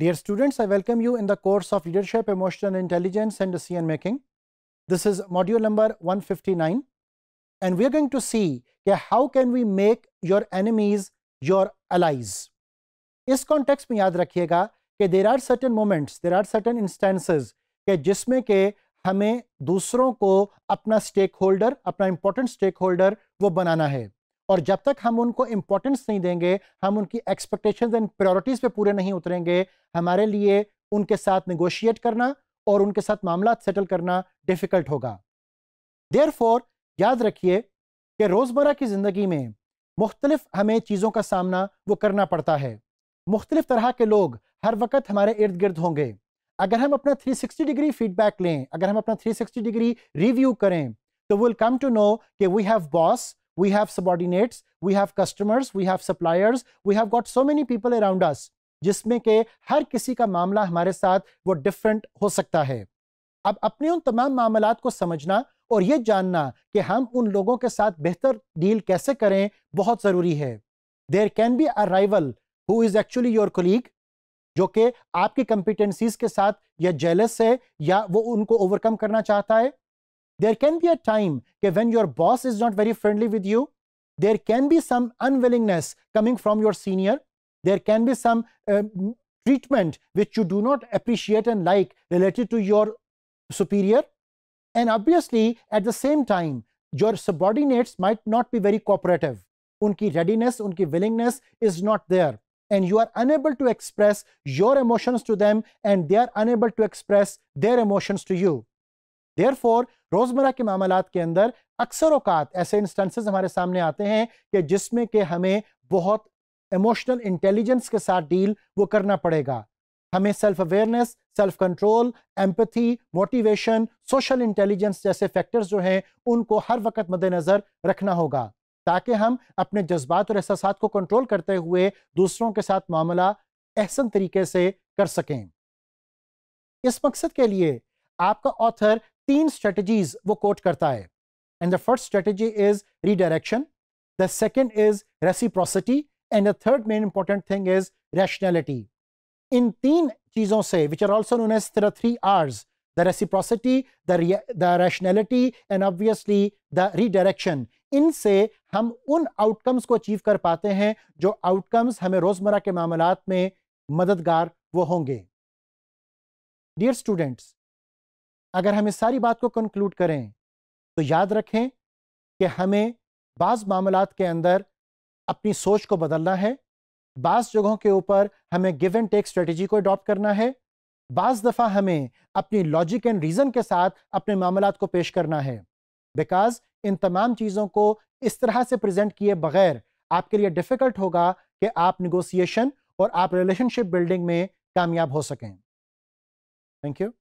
Dear students, I welcome you in the course of Leadership, Emotional Intelligence and Decision Making. This is module number 159 and we are going to see how can we make your enemies your allies. In context में याद रखिएगा कि there are certain moments there are certain instances के जिसमें के हमें दूसरों को अपना स्टेक apna अपना इंपॉर्टेंट स्टेक होल्डर वो बनाना है और जब तक हम उनको इम्पोर्टेंस नहीं देंगे हम उनकी एक्सपेक्टेशंस एंड प्रायोरिटीज़ पे पूरे नहीं उतरेंगे हमारे लिए उनके साथ निगोशिएट करना और उनके साथ मामला सेटल करना डिफ़िकल्ट होगा देयर याद रखिए कि रोज़मर्रा की ज़िंदगी में मुख्तलिफ हमें चीज़ों का सामना वो करना पड़ता है मुख्तलिफ तरह के लोग हर वक्त हमारे इर्द गिर्द होंगे अगर हम अपना 360 डिग्री फीडबैक लें अगर हम अपना 360 डिग्री रिव्यू करें तो विल कम टू नो कि we have boss we have subordinates, we have customers, we have suppliers, we have got so many people around us, जिसमें के हर किसी का मामला हमारे साथ वो डिफरेंट हो सकता है अब अपने उन तमाम मामला को समझना और ये जानना कि हम उन लोगों के साथ बेहतर डील कैसे करें बहुत ज़रूरी है there can be a rival who is actually your colleague जो कि आपकी कंपिटेंसीज के साथ या जेलस है या वो उनको ओवरकम करना चाहता है There can be a time when your boss is not very friendly with you. There can be some unwillingness coming from your senior. There can be some uh, treatment which you do not appreciate and like related to your superior. And obviously, at the same time, your subordinates might not be very cooperative. Unki readiness, unki willingness is not there. And you are unable to express your emotions to them, and they are unable to express their emotions to you. For रोज़मर्रा के मामला के अंदर अक्सर अवकात ऐसे instances हमारे सामने आते हैं कि जिसमें कि हमें बहुत इमोशनल इंटेलिजेंस के साथ डील वो करना पड़ेगा हमें self awareness self control empathy motivation social intelligence जैसे फैक्टर्स जो हैं उनको हर वक्त मद्देनज़र रखना होगा ताकि हम अपने जज्बात और एहसास को कंट्रोल करते हुए दूसरों के साथ मामला एहसन तरीके से कर सकें इस मकसद के लिए आपका ऑथर तीन स्ट्रेटजीज वो कोट करता है and the first strategy is redirection the second is reciprocity and the third main important thing is rationality इन तीन चीज़ों से which are also known as three Rs the reciprocity the rationality and obviously the redirection इनसे हम उन outcomes को achieve कर पाते हैं जो आउटकम्स हमें रोज़मर्रा के मामला में मददगार वो होंगे डियर स्टूडेंट्स अगर हम इस सारी बात को कंक्लूड करें तो याद रखें कि हमें बाज़ मामला के अंदर अपनी सोच को बदलना है बाज़ जगहों के ऊपर हमें गिव एंड टेक स्ट्रेटजी को अडॉप्ट करना है बाज़ दफ़ा हमें अपनी लॉजिक एंड रीज़न के साथ अपने मामला को पेश करना है बिकॉज इन तमाम चीज़ों को इस तरह से प्रजेंट किए बगैर आपके लिए डिफ़िकल्ट होगा कि आप निगोसिएशन और आप रिलेशनशिप बिल्डिंग में कामयाब हो सकें थैंक यू